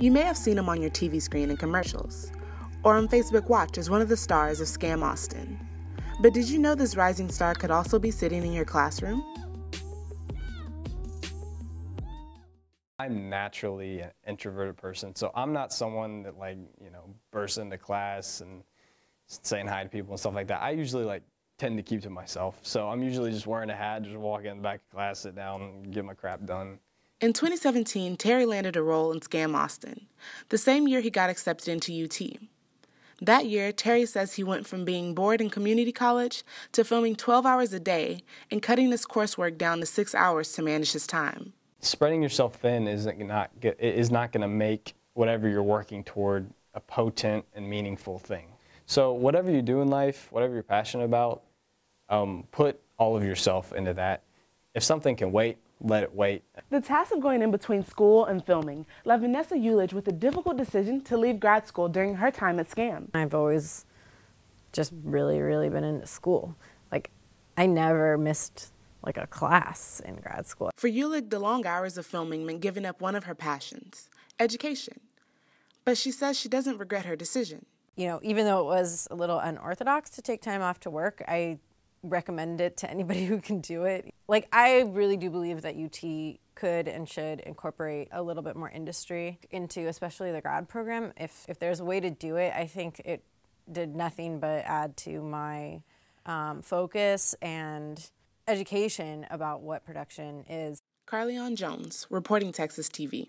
You may have seen him on your TV screen in commercials, or on Facebook Watch as one of the stars of Scam Austin. But did you know this rising star could also be sitting in your classroom? I'm naturally an introverted person, so I'm not someone that like, you know, bursts into class and saying hi to people and stuff like that. I usually like tend to keep to myself. So I'm usually just wearing a hat, just walk in the back of class, sit down, get my crap done. In 2017, Terry landed a role in Scam Austin, the same year he got accepted into UT. That year, Terry says he went from being bored in community college to filming 12 hours a day and cutting his coursework down to six hours to manage his time. Spreading yourself thin is not, is not going to make whatever you're working toward a potent and meaningful thing. So whatever you do in life, whatever you're passionate about, um, put all of yourself into that if something can wait, let it wait. The task of going in between school and filming left Vanessa Ulich with the difficult decision to leave grad school during her time at SCAM. I've always just really, really been into school. Like, I never missed like a class in grad school. For Ulich, the long hours of filming meant giving up one of her passions, education. But she says she doesn't regret her decision. You know, even though it was a little unorthodox to take time off to work, I recommend it to anybody who can do it. Like, I really do believe that UT could and should incorporate a little bit more industry into especially the grad program. If, if there's a way to do it, I think it did nothing but add to my um, focus and education about what production is. Carleon Jones, reporting Texas TV.